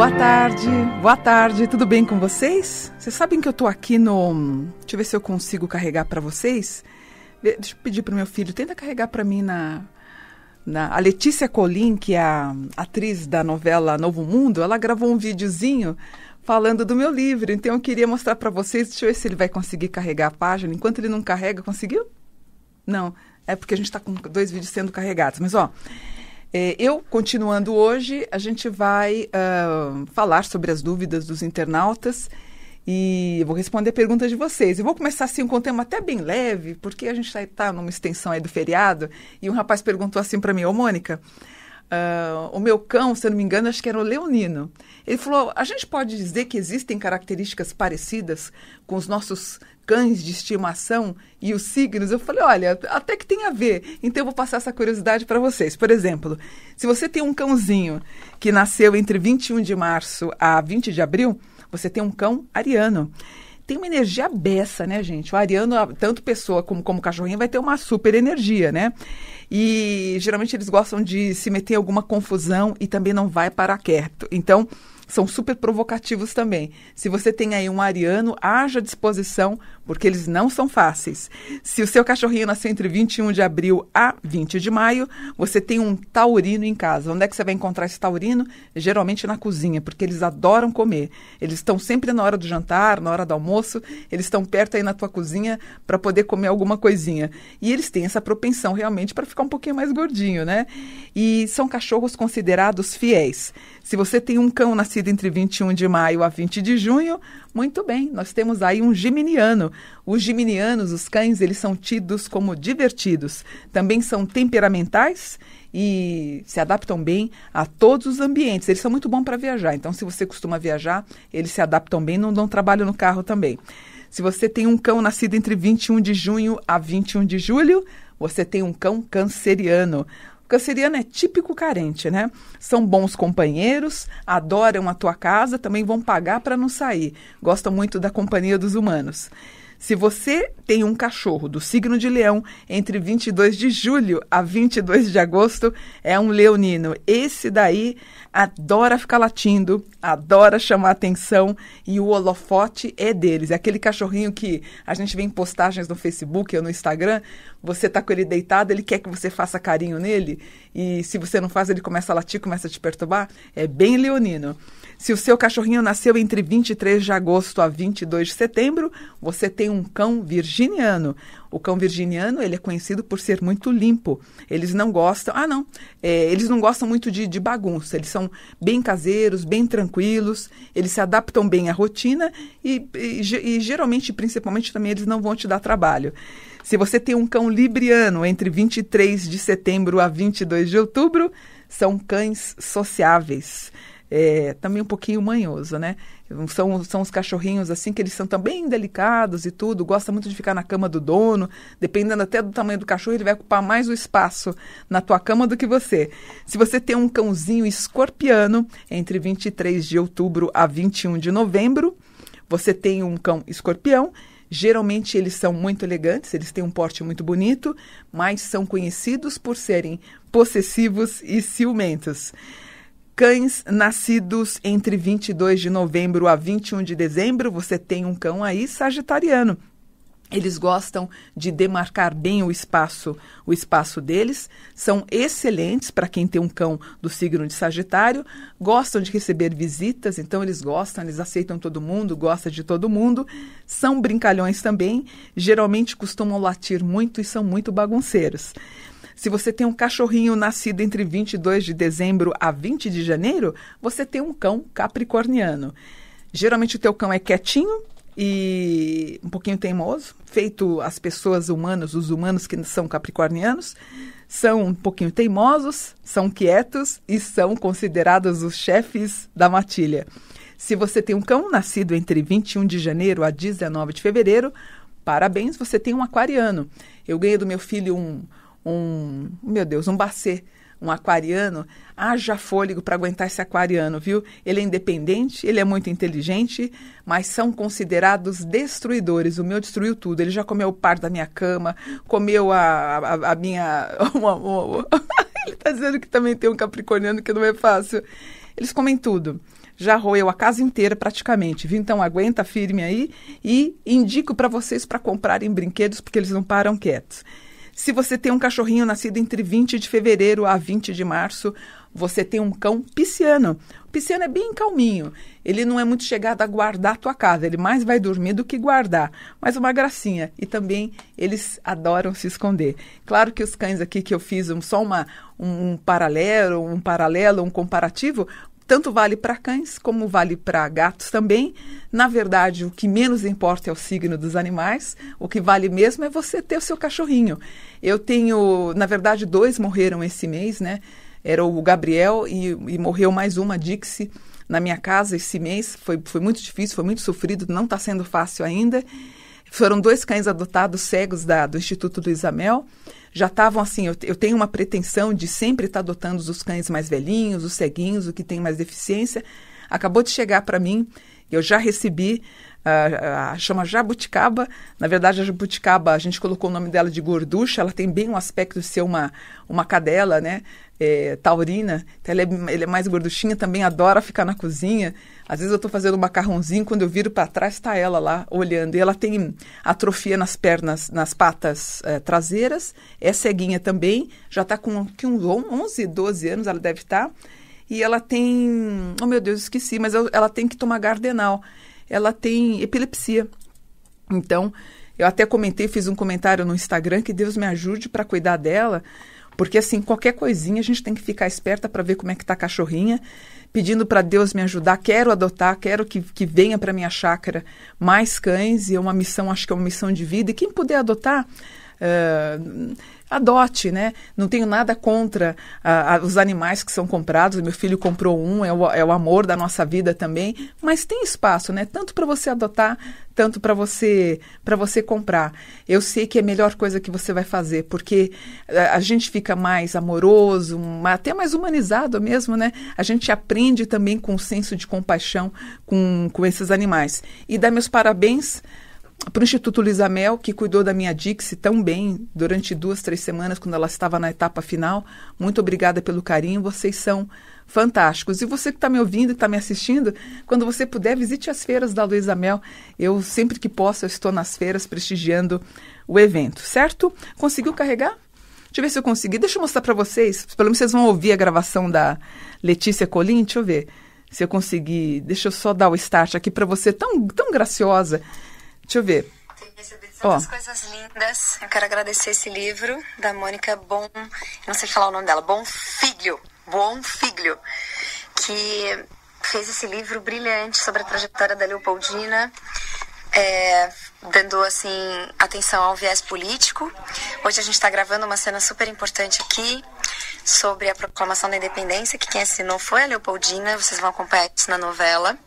Boa tarde, boa tarde, tudo bem com vocês? Vocês sabem que eu tô aqui no. Deixa eu ver se eu consigo carregar para vocês. Deixa eu pedir pro meu filho, tenta carregar para mim na, na. A Letícia Colim, que é a atriz da novela Novo Mundo, ela gravou um videozinho falando do meu livro. Então eu queria mostrar para vocês. Deixa eu ver se ele vai conseguir carregar a página. Enquanto ele não carrega, conseguiu? Não, é porque a gente está com dois vídeos sendo carregados. Mas ó, eh, eu, continuando hoje, a gente vai uh, falar sobre as dúvidas dos internautas e eu vou responder perguntas de vocês. Eu vou começar assim com um tema até bem leve, porque a gente está numa extensão aí do feriado e um rapaz perguntou assim para mim, ô Mônica, uh, o meu cão, se eu não me engano, acho que era o leonino. Ele falou, a gente pode dizer que existem características parecidas com os nossos cães de estimação e os signos, eu falei, olha, até que tem a ver. Então eu vou passar essa curiosidade para vocês. Por exemplo, se você tem um cãozinho que nasceu entre 21 de março a 20 de abril, você tem um cão ariano tem uma energia beça, né, gente? O ariano, tanto pessoa como, como cachorrinho, vai ter uma super energia, né? E geralmente eles gostam de se meter em alguma confusão e também não vai para quieto. Então, são super provocativos também. Se você tem aí um ariano, haja disposição, porque eles não são fáceis. Se o seu cachorrinho nasceu entre 21 de abril a 20 de maio, você tem um taurino em casa. Onde é que você vai encontrar esse taurino? Geralmente na cozinha, porque eles adoram comer. Eles estão sempre na hora do jantar, na hora do almoço, eles estão perto aí na tua cozinha para poder comer alguma coisinha. E eles têm essa propensão realmente para ficar um pouquinho mais gordinho, né? E são cachorros considerados fiéis. Se você tem um cão nascido entre 21 de maio a 20 de junho, muito bem, nós temos aí um geminiano. Os geminianos, os cães, eles são tidos como divertidos. Também são temperamentais e se adaptam bem a todos os ambientes. Eles são muito bons para viajar. Então, se você costuma viajar, eles se adaptam bem, não dão trabalho no carro também. Se você tem um cão nascido entre 21 de junho a 21 de julho, você tem um cão canceriano canceriano é típico carente, né? São bons companheiros, adoram a tua casa, também vão pagar para não sair. Gostam muito da companhia dos humanos. Se você tem um cachorro do signo de leão, entre 22 de julho a 22 de agosto, é um leonino. Esse daí adora ficar latindo, adora chamar atenção e o holofote é deles. É aquele cachorrinho que a gente vê em postagens no Facebook ou no Instagram, você tá com ele deitado, ele quer que você faça carinho nele e se você não faz, ele começa a latir, começa a te perturbar. É bem leonino. Se o seu cachorrinho nasceu entre 23 de agosto a 22 de setembro, você tem um cão virginiano. O cão virginiano ele é conhecido por ser muito limpo. Eles não gostam, ah não, é, eles não gostam muito de, de bagunça. Eles são são bem caseiros, bem tranquilos, eles se adaptam bem à rotina e, e, e geralmente, principalmente também, eles não vão te dar trabalho. Se você tem um cão libriano entre 23 de setembro a 22 de outubro, são cães sociáveis é, também um pouquinho manhoso, né? São, são os cachorrinhos assim, que eles são também delicados e tudo, gosta muito de ficar na cama do dono, dependendo até do tamanho do cachorro, ele vai ocupar mais o espaço na tua cama do que você. Se você tem um cãozinho escorpiano, entre 23 de outubro a 21 de novembro, você tem um cão escorpião. Geralmente eles são muito elegantes, eles têm um porte muito bonito, mas são conhecidos por serem possessivos e ciumentos. Cães nascidos entre 22 de novembro a 21 de dezembro, você tem um cão aí sagitariano. Eles gostam de demarcar bem o espaço, o espaço deles. São excelentes para quem tem um cão do signo de Sagitário. Gostam de receber visitas, então eles gostam, eles aceitam todo mundo, gostam de todo mundo. São brincalhões também. Geralmente costumam latir muito e são muito bagunceiros. Se você tem um cachorrinho nascido entre 22 de dezembro a 20 de janeiro, você tem um cão capricorniano. Geralmente o teu cão é quietinho e um pouquinho teimoso, feito as pessoas humanas, os humanos que são capricornianos, são um pouquinho teimosos, são quietos e são considerados os chefes da matilha. Se você tem um cão nascido entre 21 de janeiro a 19 de fevereiro, parabéns, você tem um aquariano. Eu ganhei do meu filho um um, meu Deus, um bacê, um aquariano, haja fôlego para aguentar esse aquariano, viu? Ele é independente, ele é muito inteligente, mas são considerados destruidores. O meu destruiu tudo. Ele já comeu parte da minha cama, comeu a, a, a minha. ele está dizendo que também tem um capricorniano que não é fácil. Eles comem tudo já roeu a casa inteira praticamente, viu? Então aguenta firme aí e indico para vocês para comprarem brinquedos porque eles não param quietos. Se você tem um cachorrinho nascido entre 20 de fevereiro a 20 de março, você tem um cão pisciano. O pisciano é bem calminho. Ele não é muito chegado a guardar a tua casa. Ele mais vai dormir do que guardar. Mas uma gracinha. E também eles adoram se esconder. Claro que os cães aqui que eu fiz um, só uma, um, um paralelo, um paralelo, um comparativo, tanto vale para cães como vale para gatos também. Na verdade, o que menos importa é o signo dos animais, o que vale mesmo é você ter o seu cachorrinho. Eu tenho, na verdade, dois morreram esse mês, né? Era o Gabriel e, e morreu mais uma, a Dixie, na minha casa esse mês. Foi, foi muito difícil, foi muito sofrido, não está sendo fácil ainda. Foram dois cães adotados cegos da, do Instituto do Amel já estavam assim, eu, eu, tenho uma pretensão de sempre estar tá adotando os cães mais velhinhos, os ceguinhos, o que tem mais deficiência. Acabou de chegar para mim, eu já recebi a, a, chama jabuticaba. Na verdade, a jabuticaba, a gente colocou o nome dela de gorducha, ela tem bem um aspecto de ser uma, uma cadela, né? É, taurina, então ela é, ela é mais gorduchinha, também adora ficar na cozinha. Às vezes eu estou fazendo um macarrãozinho, quando eu viro para trás está ela lá olhando. E ela tem atrofia nas pernas, nas patas é, traseiras, é ceguinha também, já está com que uns 11, 12 anos ela deve estar. Tá, e ela tem, oh meu Deus, esqueci, mas eu, ela tem que tomar Gardenal. Ela tem epilepsia. Então, eu até comentei, fiz um comentário no Instagram que Deus me ajude para cuidar dela, porque assim, qualquer coisinha a gente tem que ficar esperta para ver como é que tá a cachorrinha pedindo para Deus me ajudar. Quero adotar, quero que, que venha para minha chácara mais cães e é uma missão, acho que é uma missão de vida. E quem puder adotar, uh, adote, né? Não tenho nada contra uh, os animais que são comprados. Meu filho comprou um, é o, é o amor da nossa vida também. Mas tem espaço, né? Tanto para você adotar, tanto para você para você comprar. Eu sei que é a melhor coisa que você vai fazer, porque a, a gente fica mais amoroso, até mais humanizado mesmo, né? A gente aprende também com o senso de compaixão com, com esses animais. E dá meus parabéns para o Instituto Lisamel, que cuidou da minha Dixie tão bem durante duas, três semanas, quando ela estava na etapa final. Muito obrigada pelo carinho, vocês são fantásticos. E você que está me ouvindo, e está me assistindo, quando você puder, visite as feiras da Luísa Mel. Eu, sempre que posso, estou nas feiras prestigiando o evento, certo? Conseguiu carregar? Deixa eu ver se eu consegui. Deixa eu mostrar para vocês. Pelo menos vocês vão ouvir a gravação da Letícia Colim. Deixa eu ver se eu consegui. Deixa eu só dar o start aqui para você, tão, tão graciosa Deixa eu ver. Tenho recebido tantas oh. coisas lindas. Eu quero agradecer esse livro da Mônica Bom. Não sei falar o nome dela. Bom Filho. Bom Filho. Que fez esse livro brilhante sobre a trajetória da Leopoldina. É, dando assim atenção ao viés político. Hoje a gente está gravando uma cena super importante aqui sobre a proclamação da independência, que quem assinou foi a Leopoldina, vocês vão acompanhar isso na novela.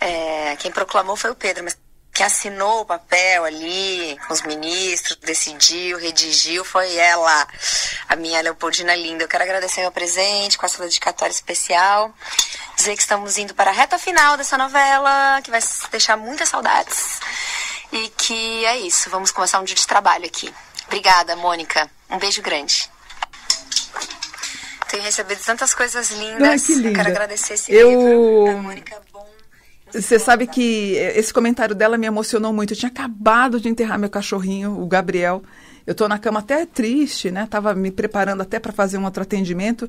É, quem proclamou foi o Pedro, mas que assinou o papel ali, os ministros, decidiu, redigiu, foi ela, a minha Leopoldina Linda. Eu quero agradecer meu presente com essa dedicatória especial. Dizer que estamos indo para a reta final dessa novela, que vai deixar muitas saudades. E que é isso, vamos começar um dia de trabalho aqui. Obrigada, Mônica. Um beijo grande. Tenho recebido tantas coisas lindas. Ai, que linda. Eu quero agradecer esse eu... livro. Mônica você sabe que esse comentário dela me emocionou muito. Eu tinha acabado de enterrar meu cachorrinho, o Gabriel. Eu estou na cama até triste, né? Tava me preparando até para fazer um outro atendimento.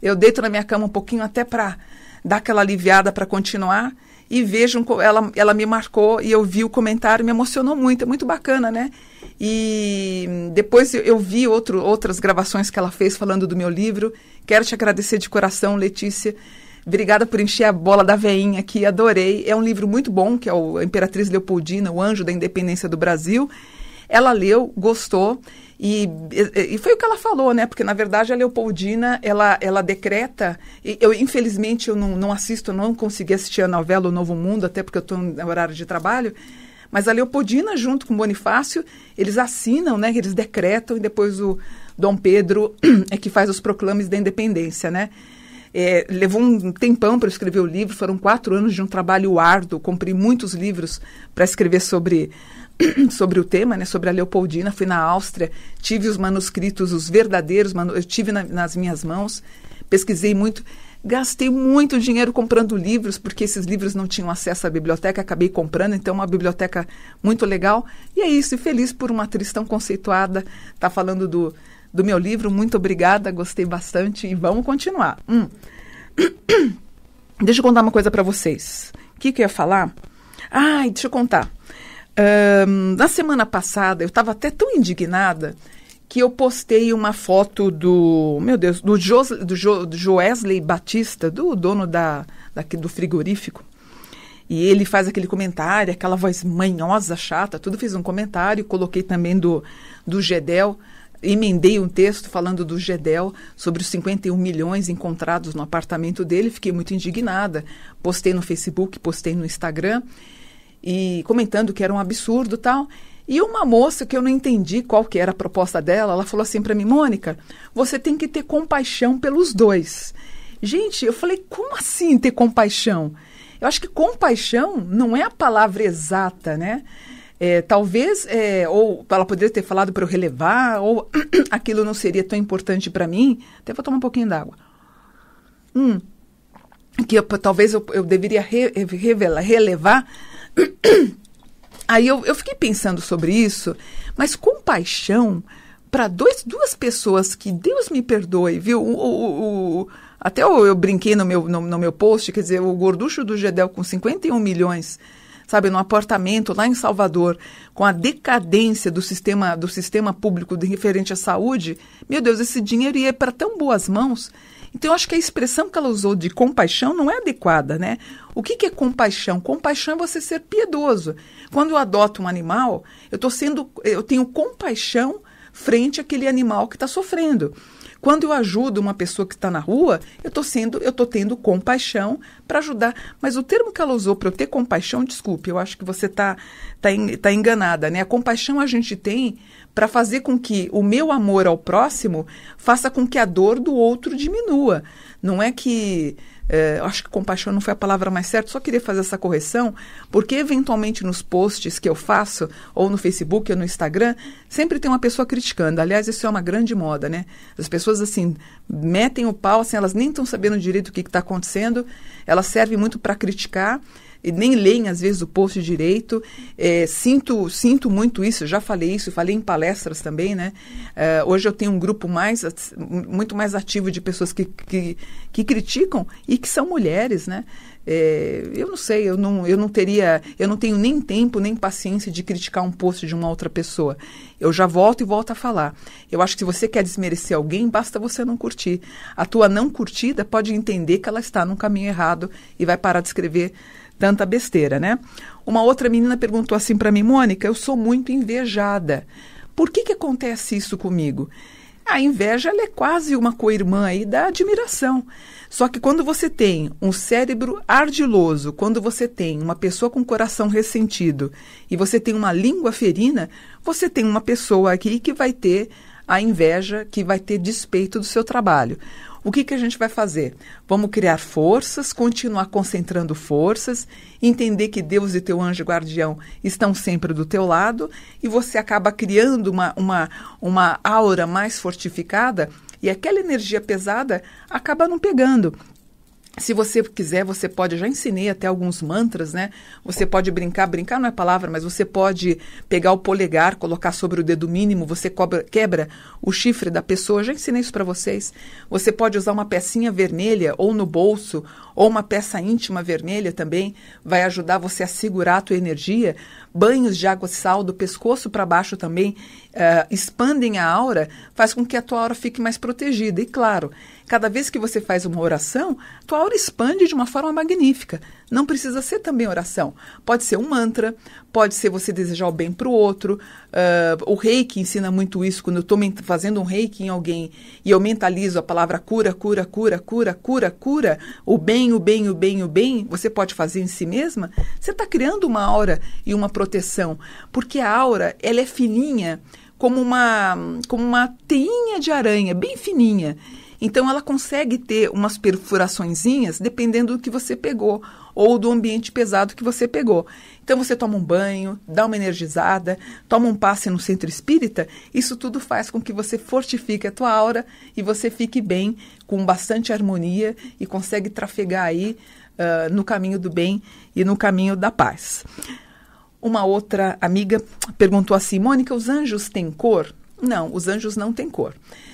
Eu deito na minha cama um pouquinho até para dar aquela aliviada para continuar e vejo ela ela me marcou e eu vi o comentário me emocionou muito é muito bacana né e depois eu vi outro, outras gravações que ela fez falando do meu livro quero te agradecer de coração Letícia Obrigada por encher a bola da veinha aqui, adorei. É um livro muito bom, que é o Imperatriz Leopoldina, O Anjo da Independência do Brasil. Ela leu, gostou e, e, foi o que ela falou, né? Porque, na verdade, a Leopoldina, ela, ela decreta... eu, infelizmente, eu não, não assisto, não consegui assistir a novela O Novo Mundo, até porque eu estou no horário de trabalho. Mas a Leopoldina, junto com Bonifácio, eles assinam, né? Eles decretam e depois o Dom Pedro é que faz os proclames da independência, né? É, levou um tempão para escrever o livro, foram quatro anos de um trabalho árduo, comprei muitos livros para escrever sobre sobre o tema, né, sobre a Leopoldina, fui na Áustria, tive os manuscritos, os verdadeiros, manu eu tive na, nas minhas mãos, pesquisei muito, gastei muito dinheiro comprando livros, porque esses livros não tinham acesso à biblioteca, acabei comprando, então é uma biblioteca muito legal. E é isso, e feliz por uma atriz tão conceituada, tá falando do do meu livro. Muito obrigada, gostei bastante e vamos continuar. Hum. Deixa eu contar uma coisa para vocês. O que, que eu ia falar? Ai, deixa eu contar. Um, na semana passada, eu estava até tão indignada que eu postei uma foto do, meu Deus, do, Jos, do, jo, do Joesley Batista, do dono da, daqui, do frigorífico. E ele faz aquele comentário, aquela voz manhosa, chata, tudo. Fiz um comentário, coloquei também do, do Gedel emendei um texto falando do Gedel, sobre os 51 milhões encontrados no apartamento dele. Fiquei muito indignada. Postei no Facebook, postei no Instagram, e comentando que era um absurdo tal. E uma moça que eu não entendi qual que era a proposta dela, ela falou assim para mim, Mônica, você tem que ter compaixão pelos dois. Gente, eu falei, como assim ter compaixão? Eu acho que compaixão não é a palavra exata, né? É, talvez, é, ou ela poderia ter falado para eu relevar, ou aquilo não seria tão importante para mim. Até vou tomar um pouquinho d'água. Hum, que eu, talvez eu, eu deveria re, eh, revelar, relevar. Aí eu, eu fiquei pensando sobre isso, mas compaixão para duas pessoas que Deus me perdoe, viu? O, o, o, até eu, eu, brinquei no meu, no, no meu post, quer dizer, o gorducho do Gedel com 51 milhões sabe, num apartamento lá em Salvador, com a decadência do sistema, do sistema público de referente à saúde, meu Deus, esse dinheiro ia para tão boas mãos. Então, eu acho que a expressão que ela usou de compaixão não é adequada, né? O que, que é compaixão? Compaixão é você ser piedoso. Quando eu adoto um animal, eu tô sendo, eu tenho compaixão frente àquele animal que está sofrendo. Quando eu ajudo uma pessoa que está na rua, eu estou sendo, eu tô tendo compaixão para ajudar. Mas o termo que ela usou para eu ter compaixão, desculpe, eu acho que você está tá, tá, tá enganada, né? A compaixão a gente tem para fazer com que o meu amor ao próximo faça com que a dor do outro diminua. Não é que é, acho que compaixão não foi a palavra mais certa, só queria fazer essa correção, porque eventualmente nos posts que eu faço, ou no Facebook, ou no Instagram, sempre tem uma pessoa criticando. Aliás, isso é uma grande moda, né? As pessoas, assim, metem o pau, assim, elas nem estão sabendo direito o que está acontecendo, elas servem muito para criticar e nem leem às vezes o post direito. É, sinto, sinto muito isso, já falei isso, falei em palestras também, né? É, hoje eu tenho um grupo mais, muito mais ativo de pessoas que, que, que criticam e que são mulheres, né? É, eu não sei, eu não, eu não teria, eu não tenho nem tempo nem paciência de criticar um post de uma outra pessoa. Eu já volto e volto a falar. Eu acho que se você quer desmerecer alguém, basta você não curtir. A tua não curtida pode entender que ela está num caminho errado e vai parar de escrever tanta besteira, né? Uma outra menina perguntou assim para mim, Mônica, eu sou muito invejada. Por que que acontece isso comigo? A inveja é quase uma co-irmã aí da admiração. Só que quando você tem um cérebro ardiloso, quando você tem uma pessoa com coração ressentido e você tem uma língua ferina, você tem uma pessoa aqui que vai ter a inveja, que vai ter despeito do seu trabalho. O que, que a gente vai fazer? Vamos criar forças, continuar concentrando forças, entender que Deus e teu anjo guardião estão sempre do teu lado e você acaba criando uma, uma, uma aura mais fortificada e aquela energia pesada acaba não pegando. Se você quiser, você pode, já ensinei até alguns mantras, né? Você pode brincar, brincar não é palavra, mas você pode pegar o polegar, colocar sobre o dedo mínimo, você cobra, quebra o chifre da pessoa, já ensinei isso para vocês. Você pode usar uma pecinha vermelha ou no bolso, ou uma peça íntima vermelha também, vai ajudar você a segurar a tua energia. Banhos de água sal do pescoço para baixo também uh, expandem a aura, faz com que a tua aura fique mais protegida. E claro, cada vez que você faz uma oração, tua aura expande de uma forma magnífica. Não precisa ser também oração. Pode ser um mantra, pode ser você desejar o bem para o outro. Uh, o reiki ensina muito isso. Quando eu estou fazendo um reiki em alguém e eu mentalizo a palavra cura, cura, cura, cura, cura, cura, o bem, o bem, o bem, o bem, você pode fazer em si mesma, você está criando uma aura e uma proteção. Porque a aura, ela é fininha como uma, como uma teinha de aranha, bem fininha. Então ela consegue ter umas perfuraçõezinhas dependendo do que você pegou ou do ambiente pesado que você pegou. Então você toma um banho, dá uma energizada, toma um passe no centro espírita, isso tudo faz com que você fortifique a tua aura e você fique bem, com bastante harmonia e consegue trafegar aí uh, no caminho do bem e no caminho da paz. Uma outra amiga perguntou assim: Mônica, os anjos têm cor? Não, os anjos não têm cor.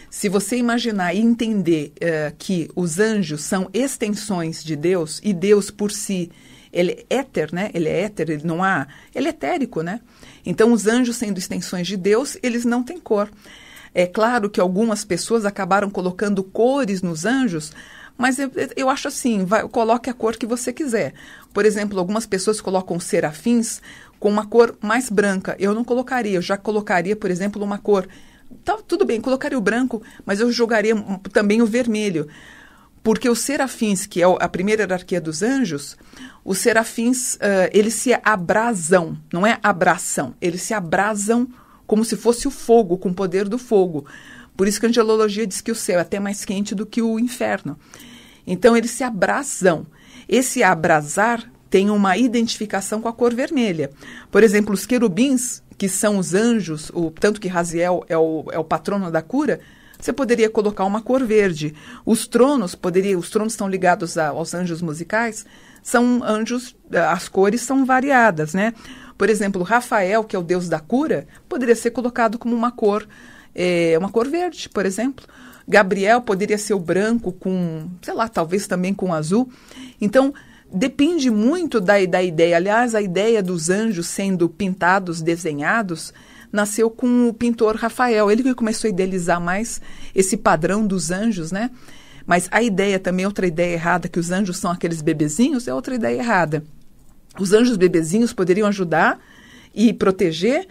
Se você imaginar e entender uh, que os anjos são extensões de Deus e Deus por si ele é éter, né? Ele é éter, ele não há, ele é etérico, né? Então os anjos sendo extensões de Deus, eles não têm cor. É claro que algumas pessoas acabaram colocando cores nos anjos mas eu, eu acho assim, vai, coloque a cor que você quiser. Por exemplo, algumas pessoas colocam serafins com uma cor mais branca. Eu não colocaria, eu já colocaria, por exemplo, uma cor. Tá, tudo bem, colocaria o branco, mas eu jogaria também o vermelho. Porque os serafins, que é a primeira hierarquia dos anjos, os serafins, uh, eles se abrasam, não é abração, eles se abrasam como se fosse o fogo, com o poder do fogo. Por isso que a angelologia diz que o céu é até mais quente do que o inferno. Então eles se abrasam. Esse abrasar tem uma identificação com a cor vermelha. Por exemplo, os querubins, que são os anjos, o, tanto que Raziel é o, é o patrono da cura, você poderia colocar uma cor verde. Os tronos, poderia, os tronos estão ligados a, aos anjos musicais, são anjos, eh, as cores são variadas, né? Por exemplo, Rafael, que é o deus da cura, poderia ser colocado como uma cor, é, uma cor verde, por exemplo. Gabriel poderia ser o branco com, sei lá, talvez também com azul. Então, depende muito da, da ideia. Aliás, a ideia dos anjos sendo pintados, desenhados, nasceu com o pintor Rafael. Ele que começou a idealizar mais esse padrão dos anjos, né? Mas a ideia também, outra ideia errada, que os anjos são aqueles bebezinhos, é outra ideia errada. Os anjos bebezinhos poderiam ajudar e proteger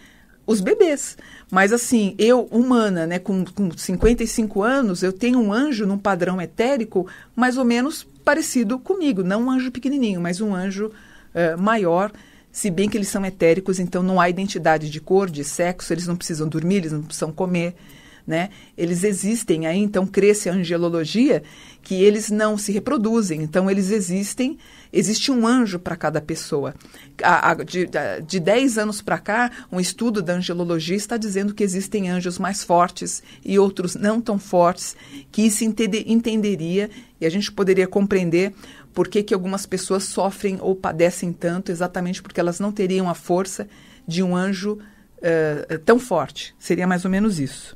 os bebês. Mas assim, eu, humana, né, com, com 55 anos, eu tenho um anjo num padrão etérico mais ou menos parecido comigo. Não um anjo pequenininho, mas um anjo uh, maior. Se bem que eles são etéricos, então não há identidade de cor, de sexo, eles não precisam dormir, eles não precisam comer né? Eles existem aí, então cresce a angelologia que eles não se reproduzem, então eles existem, existe um anjo para cada pessoa. A, a, de, a, de 10 anos para cá, um estudo da angelologia está dizendo que existem anjos mais fortes e outros não tão fortes, que isso entende, entenderia e a gente poderia compreender por que, que algumas pessoas sofrem ou padecem tanto, exatamente porque elas não teriam a força de um anjo uh, tão forte. Seria mais ou menos isso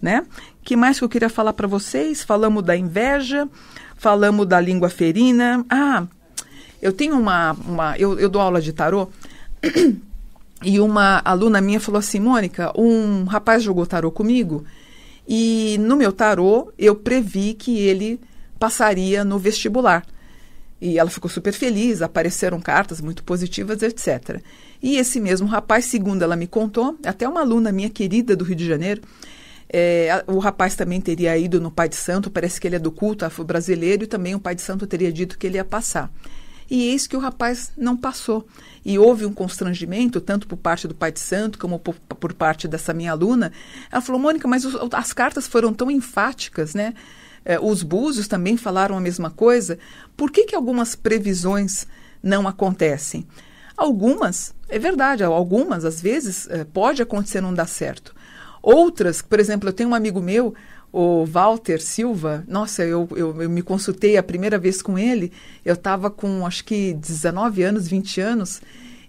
né? Que mais que eu queria falar para vocês? Falamos da inveja, falamos da língua ferina. Ah, eu tenho uma, uma eu, eu dou aula de tarô e uma aluna minha falou assim, Mônica, um rapaz jogou tarô comigo e no meu tarô eu previ que ele passaria no vestibular. E ela ficou super feliz, apareceram cartas muito positivas, etc. E esse mesmo rapaz, segundo ela me contou, até uma aluna minha querida do Rio de Janeiro, é, o rapaz também teria ido no Pai de Santo, parece que ele é do culto afro-brasileiro, e também o Pai de Santo teria dito que ele ia passar. E eis que o rapaz não passou. E houve um constrangimento, tanto por parte do Pai de Santo como por, por parte dessa minha aluna. Ela falou, Mônica, mas os, as cartas foram tão enfáticas, né? É, os búzios também falaram a mesma coisa. Por que, que algumas previsões não acontecem? Algumas, é verdade, algumas, às vezes, é, pode acontecer não dar certo. Outras, por exemplo, eu tenho um amigo meu, o Walter Silva, nossa, eu, eu, eu me consultei a primeira vez com ele, eu estava com acho que 19 anos, 20 anos,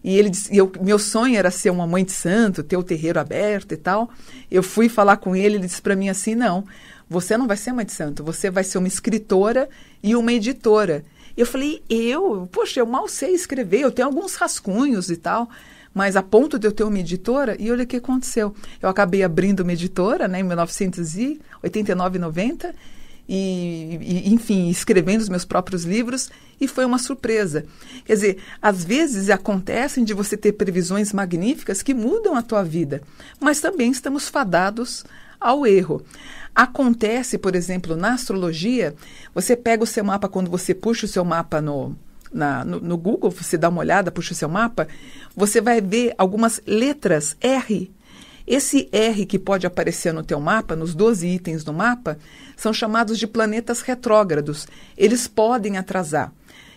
e ele disse, eu, meu sonho era ser uma mãe de santo, ter o terreiro aberto e tal. Eu fui falar com ele, ele disse para mim assim: não, você não vai ser mãe de santo, você vai ser uma escritora e uma editora. Eu falei, eu? Poxa, eu mal sei escrever, eu tenho alguns rascunhos e tal mas a ponto de eu ter uma editora, e olha o que aconteceu. Eu acabei abrindo uma editora né, em 1989, 90, e, e, enfim, escrevendo os meus próprios livros, e foi uma surpresa. Quer dizer, às vezes acontecem de você ter previsões magníficas que mudam a tua vida, mas também estamos fadados ao erro. Acontece, por exemplo, na astrologia, você pega o seu mapa quando você puxa o seu mapa no na, no, no, Google, você dá uma olhada, puxa o seu mapa, você vai ver algumas letras R. Esse R que pode aparecer no teu mapa, nos 12 itens do mapa, são chamados de planetas retrógrados. Eles podem atrasar.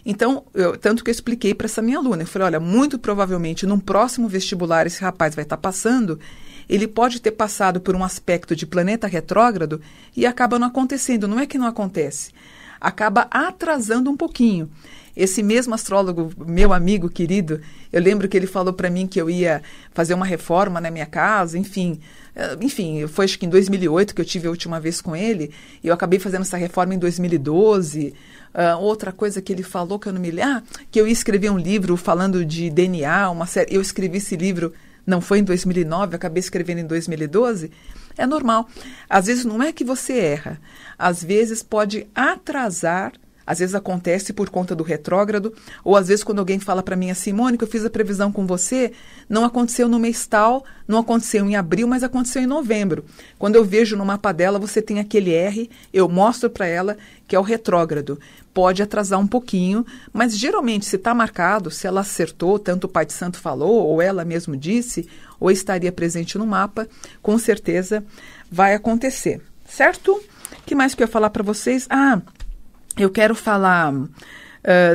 Então, eu, tanto que eu expliquei para essa minha aluna, eu falei, olha, muito provavelmente num próximo vestibular esse rapaz vai estar tá passando, ele pode ter passado por um aspecto de planeta retrógrado e acaba não acontecendo. Não é que não acontece, acaba atrasando um pouquinho. Esse mesmo astrólogo, meu amigo querido, eu lembro que ele falou para mim que eu ia fazer uma reforma na minha casa, enfim. Eh, enfim, foi acho que em 2008 que eu tive a última vez com ele, e eu acabei fazendo essa reforma em 2012. Uh, ah, outra coisa que ele falou que eu não me lembro, ah, que eu ia escrever um livro falando de DNA, uma série. Eu escrevi esse livro não foi em 2009, acabei escrevendo em 2012. É normal. Às vezes não é que você erra, às vezes pode atrasar às vezes acontece por conta do retrógrado, ou às vezes quando alguém fala para mim assim, Mônica, eu fiz a previsão com você, não aconteceu no mês tal, não aconteceu em abril, mas aconteceu em novembro. Quando eu vejo no mapa dela, você tem aquele R, eu mostro para ela que é o retrógrado. Pode atrasar um pouquinho, mas geralmente se está marcado, se ela acertou, tanto o Pai de Santo falou, ou ela mesmo disse, ou estaria presente no mapa, com certeza vai acontecer, certo? que mais que eu ia falar para vocês? Ah, eu quero falar. Uh,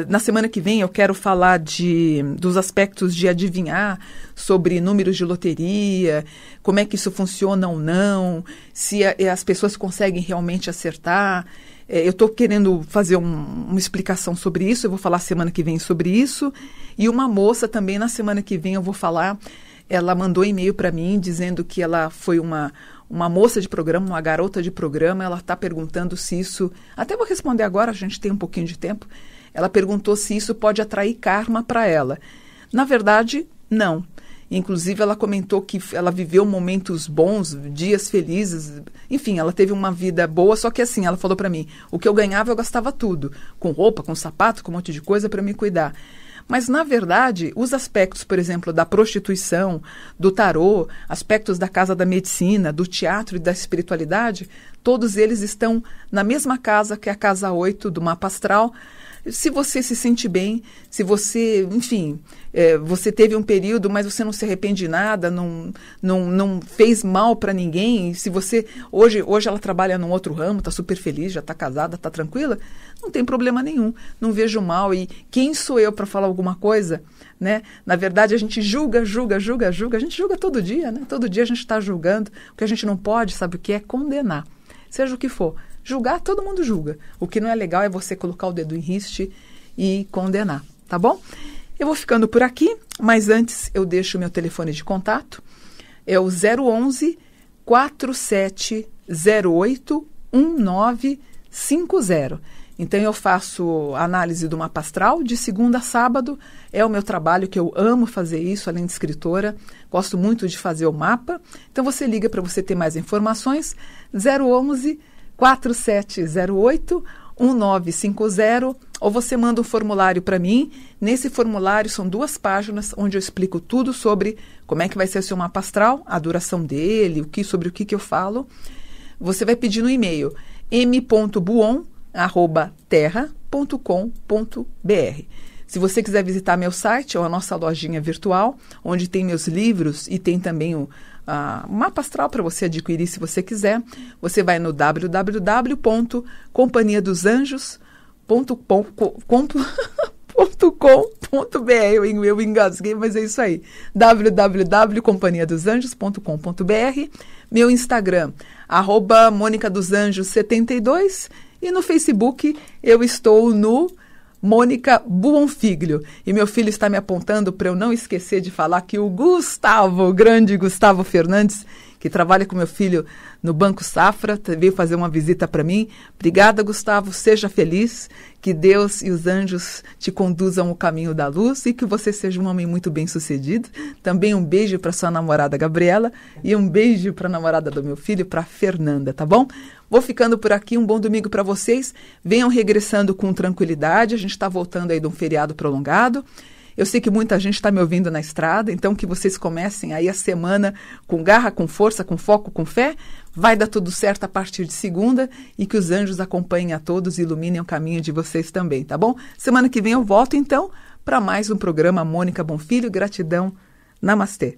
na semana que vem eu quero falar de, dos aspectos de adivinhar sobre números de loteria, como é que isso funciona ou não, se a, eh, as pessoas conseguem realmente acertar. É, eu estou querendo fazer um, uma explicação sobre isso, eu vou falar semana que vem sobre isso. E uma moça também, na semana que vem, eu vou falar. Ela mandou e-mail para mim dizendo que ela foi uma uma moça de programa, uma garota de programa, ela está perguntando se isso. Até vou responder agora, a gente tem um pouquinho de tempo. Ela perguntou se isso pode atrair karma para ela. Na verdade, não. Inclusive, ela comentou que ela viveu momentos bons, dias felizes. Enfim, ela teve uma vida boa, só que assim, ela falou para mim: o que eu ganhava, eu gastava tudo. Com roupa, com sapato, com um monte de coisa para me cuidar. Mas, na verdade, os aspectos, por exemplo, da prostituição, do tarô, aspectos da casa da medicina, do teatro e da espiritualidade, todos eles estão na mesma casa que a casa 8 do mapa astral, se você se sente bem, se você, enfim, é, você teve um período, mas você não se arrepende de nada, não, não, não fez mal para ninguém, se você, hoje, hoje ela trabalha num outro ramo, está super feliz, já está casada, está tranquila, não tem problema nenhum, não vejo mal e quem sou eu para falar alguma coisa, né? Na verdade, a gente julga, julga, julga, julga, a gente julga todo dia, né? Todo dia a gente está julgando, o que a gente não pode, sabe o que é? Condenar seja o que for. Julgar, todo mundo julga. O que não é legal é você colocar o dedo em riste e condenar, tá bom? Eu vou ficando por aqui, mas antes eu deixo o meu telefone de contato. É o 011 4708 1950. Então eu faço análise do mapa astral de segunda a sábado. É o meu trabalho que eu amo fazer isso, além de escritora, gosto muito de fazer o mapa. Então você liga para você ter mais informações. 011 4708 1950 ou você manda um formulário para mim. Nesse formulário são duas páginas onde eu explico tudo sobre como é que vai ser seu mapa astral, a duração dele, o que sobre o que, que eu falo. Você vai pedir no e-mail m.buon@terra.com.br. Se você quiser visitar meu site ou a nossa lojinha virtual, onde tem meus livros e tem também o mapa astral para você adquirir se você quiser, você vai no www.companhiadosanjos.com.br. Eu, eu engasguei, mas é isso aí. www.companhiadosanjos.com.br. Meu Instagram, arroba Mônica dos Anjos 72. E no Facebook eu estou no Mônica Buonfiglio. E meu filho está me apontando para eu não esquecer de falar que o Gustavo, o grande Gustavo Fernandes, que trabalha com meu filho no Banco Safra, veio fazer uma visita para mim. Obrigada, Gustavo. Seja feliz. Que Deus e os anjos te conduzam o caminho da luz e que você seja um homem muito bem-sucedido. Também um beijo para sua namorada Gabriela e um beijo para a namorada do meu filho, para Fernanda, tá bom? Vou ficando por aqui. Um bom domingo para vocês. Venham regressando com tranquilidade. A gente está voltando aí de um feriado prolongado. Eu sei que muita gente está me ouvindo na estrada, então que vocês comecem aí a semana com garra, com força, com foco, com fé. Vai dar tudo certo a partir de segunda e que os anjos acompanhem a todos e iluminem o caminho de vocês também, tá bom? Semana que vem eu volto então para mais um programa Mônica Bonfilho. Gratidão. Namastê.